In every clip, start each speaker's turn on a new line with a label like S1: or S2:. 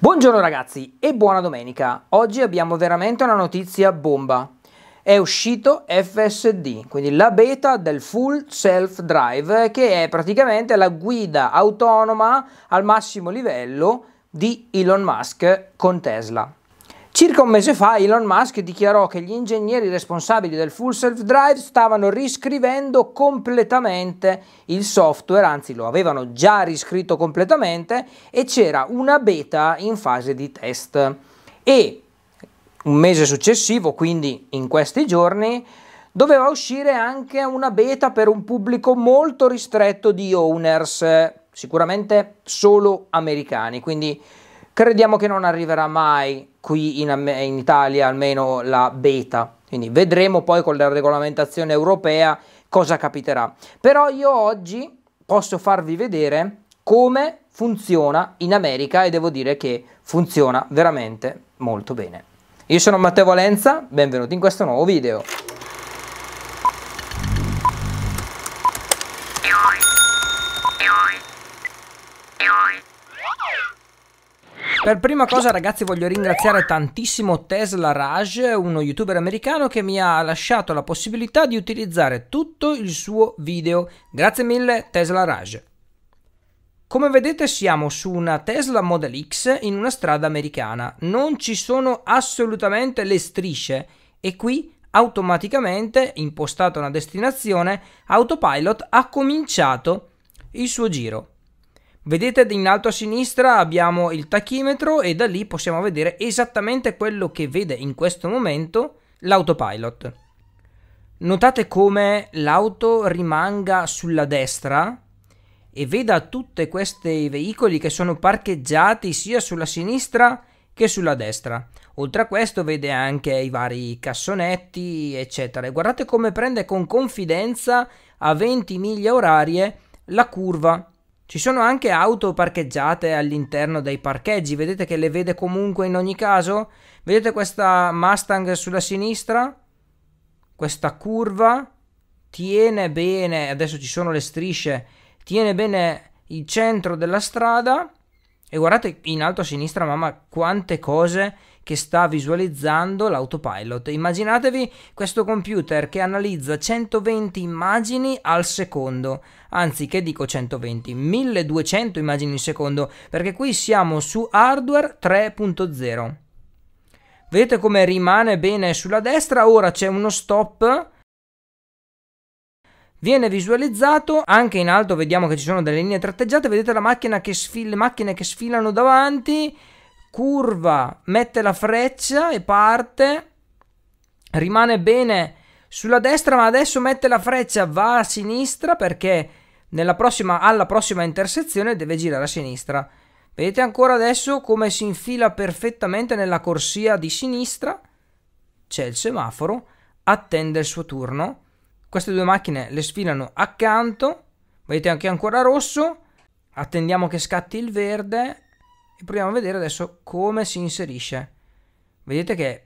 S1: Buongiorno ragazzi e buona domenica. Oggi abbiamo veramente una notizia bomba. È uscito FSD, quindi la beta del Full Self Drive, che è praticamente la guida autonoma al massimo livello di Elon Musk con Tesla. Circa un mese fa Elon Musk dichiarò che gli ingegneri responsabili del full self drive stavano riscrivendo completamente il software, anzi lo avevano già riscritto completamente e c'era una beta in fase di test. E un mese successivo, quindi in questi giorni, doveva uscire anche una beta per un pubblico molto ristretto di owners, sicuramente solo americani, quindi Crediamo che non arriverà mai qui in, in Italia almeno la beta, quindi vedremo poi con la regolamentazione europea cosa capiterà. Però io oggi posso farvi vedere come funziona in America e devo dire che funziona veramente molto bene. Io sono Matteo Valenza, benvenuti in questo nuovo video. Per prima cosa ragazzi voglio ringraziare tantissimo Tesla Raj, uno youtuber americano che mi ha lasciato la possibilità di utilizzare tutto il suo video. Grazie mille Tesla Raj. Come vedete siamo su una Tesla Model X in una strada americana, non ci sono assolutamente le strisce e qui automaticamente, impostata una destinazione, Autopilot ha cominciato il suo giro. Vedete in alto a sinistra abbiamo il tachimetro e da lì possiamo vedere esattamente quello che vede in questo momento l'autopilot. Notate come l'auto rimanga sulla destra e veda tutti questi veicoli che sono parcheggiati sia sulla sinistra che sulla destra. Oltre a questo vede anche i vari cassonetti, eccetera. E guardate come prende con confidenza a 20 miglia orarie la curva ci sono anche auto parcheggiate all'interno dei parcheggi, vedete che le vede comunque in ogni caso? Vedete questa Mustang sulla sinistra? Questa curva tiene bene, adesso ci sono le strisce, tiene bene il centro della strada e guardate in alto a sinistra, mamma, quante cose che sta visualizzando l'autopilot. Immaginatevi questo computer che analizza 120 immagini al secondo, anzi che dico 120, 1200 immagini al secondo, perché qui siamo su hardware 3.0. Vedete come rimane bene sulla destra, ora c'è uno stop viene visualizzato anche in alto vediamo che ci sono delle linee tratteggiate vedete la macchina che sfila, macchine che sfilano davanti curva, mette la freccia e parte, rimane bene sulla destra, ma adesso mette la freccia, va a sinistra perché prossima, alla prossima intersezione deve girare a sinistra. Vedete ancora adesso come si infila perfettamente nella corsia di sinistra. C'è il semaforo, attende il suo turno. Queste due macchine le sfilano accanto. Vedete anche ancora rosso. Attendiamo che scatti il verde e proviamo a vedere adesso come si inserisce. Vedete che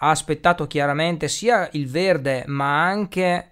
S1: ha aspettato chiaramente sia il verde ma anche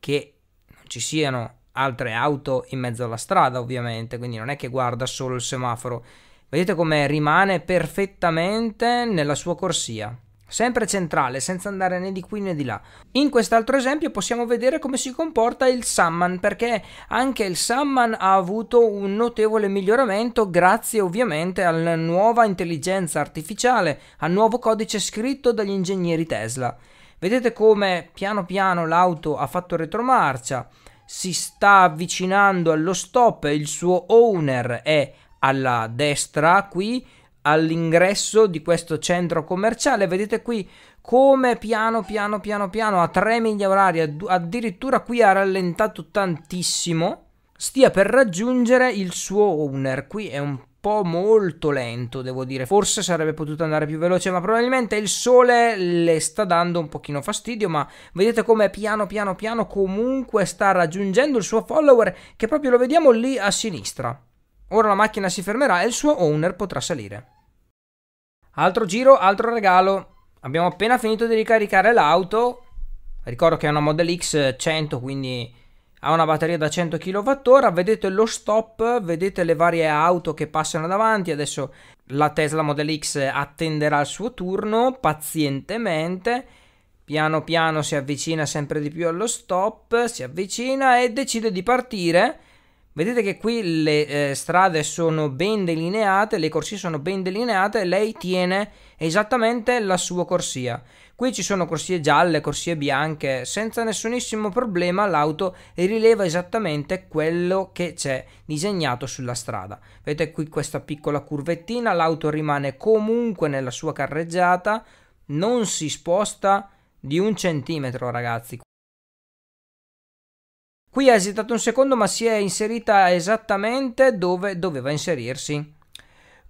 S1: che non ci siano altre auto in mezzo alla strada ovviamente, quindi non è che guarda solo il semaforo. Vedete come rimane perfettamente nella sua corsia sempre centrale, senza andare né di qui né di là. In quest'altro esempio possiamo vedere come si comporta il Samman, perché anche il Samman ha avuto un notevole miglioramento grazie ovviamente alla nuova intelligenza artificiale, al nuovo codice scritto dagli ingegneri Tesla. Vedete come piano piano l'auto ha fatto retromarcia, si sta avvicinando allo stop, il suo owner è alla destra qui, all'ingresso di questo centro commerciale. Vedete qui come piano piano piano piano a 3 miglia orarie, addirittura qui ha rallentato tantissimo, stia per raggiungere il suo owner. Qui è un po' molto lento, devo dire. Forse sarebbe potuto andare più veloce, ma probabilmente il sole le sta dando un pochino fastidio, ma vedete come piano piano piano comunque sta raggiungendo il suo follower che proprio lo vediamo lì a sinistra. Ora la macchina si fermerà e il suo owner potrà salire. Altro giro, altro regalo. Abbiamo appena finito di ricaricare l'auto. Ricordo che è una Model X 100, quindi ha una batteria da 100 kWh. Vedete lo stop, vedete le varie auto che passano davanti. Adesso la Tesla Model X attenderà il suo turno pazientemente. Piano piano si avvicina sempre di più allo stop, si avvicina e decide di partire Vedete che qui le eh, strade sono ben delineate, le corsie sono ben delineate e lei tiene esattamente la sua corsia. Qui ci sono corsie gialle, corsie bianche, senza nessunissimo problema l'auto rileva esattamente quello che c'è disegnato sulla strada. Vedete qui questa piccola curvettina, l'auto rimane comunque nella sua carreggiata, non si sposta di un centimetro ragazzi. Qui ha esitato un secondo ma si è inserita esattamente dove doveva inserirsi.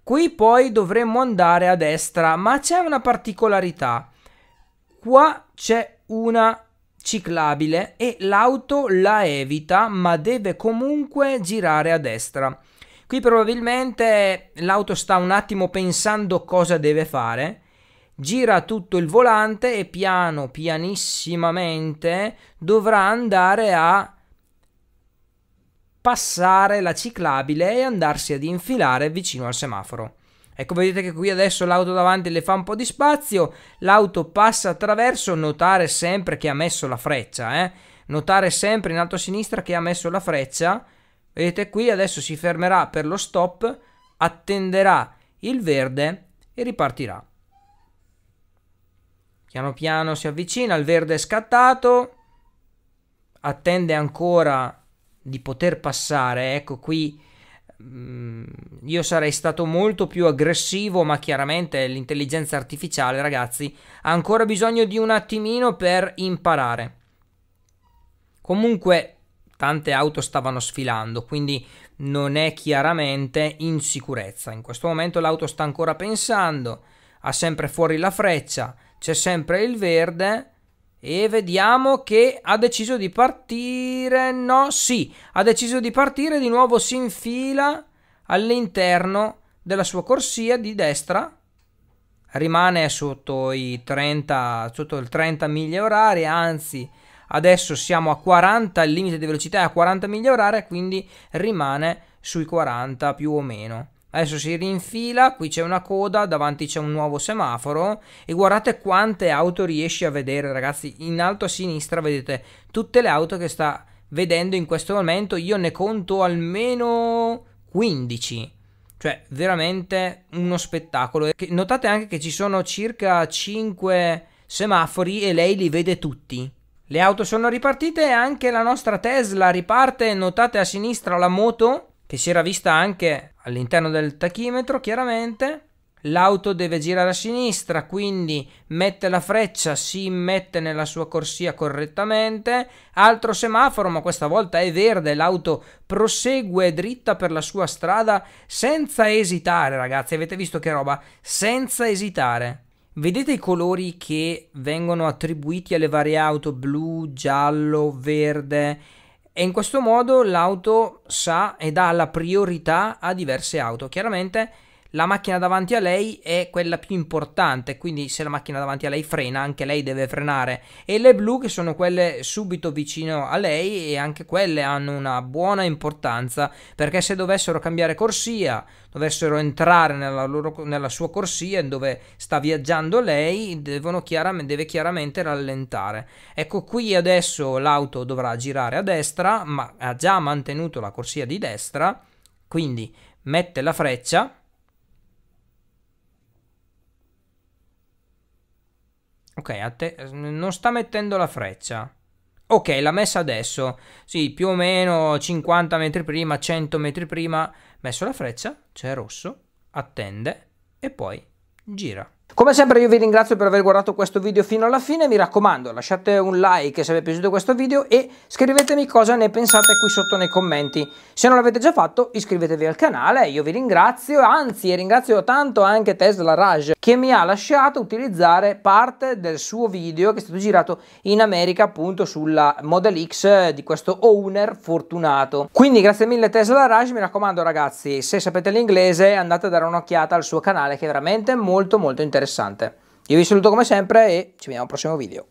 S1: Qui poi dovremmo andare a destra, ma c'è una particolarità. Qua c'è una ciclabile e l'auto la evita, ma deve comunque girare a destra. Qui probabilmente l'auto sta un attimo pensando cosa deve fare, gira tutto il volante e piano pianissimamente dovrà andare a passare la ciclabile e andarsi ad infilare vicino al semaforo. Ecco, vedete che qui adesso l'auto davanti le fa un po' di spazio, l'auto passa attraverso, notare sempre che ha messo la freccia, eh? notare sempre in alto a sinistra che ha messo la freccia, vedete qui adesso si fermerà per lo stop, attenderà il verde e ripartirà. Piano piano si avvicina, il verde è scattato, attende ancora di poter passare, ecco qui mh, mm, io sarei stato molto più aggressivo, ma chiaramente l'intelligenza artificiale, ragazzi, ha ancora bisogno di un attimino per imparare. Comunque tante auto stavano sfilando, quindi non è chiaramente in sicurezza. In questo momento l'auto sta ancora pensando, ha sempre fuori la freccia, c'è sempre il verde e vediamo che ha deciso di partire. No, sì, ha deciso di partire. Di nuovo si infila all'interno della sua corsia di destra. Rimane sotto, 30, sotto il 30 miglia orarie, anzi adesso siamo a 40, il limite di velocità è a 40 miglia orarie, quindi rimane sui 40 più o meno. Adesso si rinfila, qui c'è una coda, davanti c'è un nuovo semaforo e guardate quante auto riesci a vedere ragazzi, in alto a sinistra vedete tutte le auto che sta vedendo in questo momento, io ne conto almeno 15 cioè veramente uno spettacolo. Notate anche che ci sono circa 5 semafori e lei li vede tutti. Le auto sono ripartite e anche la nostra Tesla riparte, notate a sinistra la moto che si era vista anche all'interno del tachimetro chiaramente l'auto deve girare a sinistra, quindi mette la freccia, si mette nella sua corsia correttamente, altro semaforo, ma questa volta è verde, l'auto prosegue dritta per la sua strada senza esitare, ragazzi, avete visto che roba? Senza esitare. Vedete i colori che vengono attribuiti alle varie auto, blu, giallo, verde, e in questo modo l'auto sa e dà la priorità a diverse auto. Chiaramente la macchina davanti a lei è quella più importante, quindi se la macchina davanti a lei frena, anche lei deve frenare. E le blu, che sono quelle subito vicino a lei, e anche quelle hanno una buona importanza, perché se dovessero cambiare corsia, dovessero entrare nella, loro, nella sua corsia dove sta viaggiando lei, chiaramente, deve chiaramente rallentare. Ecco qui adesso l'auto dovrà girare a destra, ma ha già mantenuto la corsia di destra, quindi mette la freccia Ok, non sta mettendo la freccia. Ok, l'ha messa adesso. Sì, più o meno 50 metri prima, 100 metri prima. Messo la freccia, c'è rosso, attende e poi gira. Come sempre io vi ringrazio per aver guardato questo video fino alla fine, mi raccomando lasciate un like se vi è piaciuto questo video e scrivetemi cosa ne pensate qui sotto nei commenti. Se non l'avete già fatto iscrivetevi al canale, io vi ringrazio, anzi ringrazio tanto anche Tesla Raj che mi ha lasciato utilizzare parte del suo video che è stato girato in America appunto sulla Model X di questo owner fortunato. Quindi grazie mille Tesla Raj, mi raccomando ragazzi se sapete l'inglese andate a dare un'occhiata al suo canale che è veramente molto molto interessante interessante. Io vi saluto come sempre e ci vediamo al prossimo video.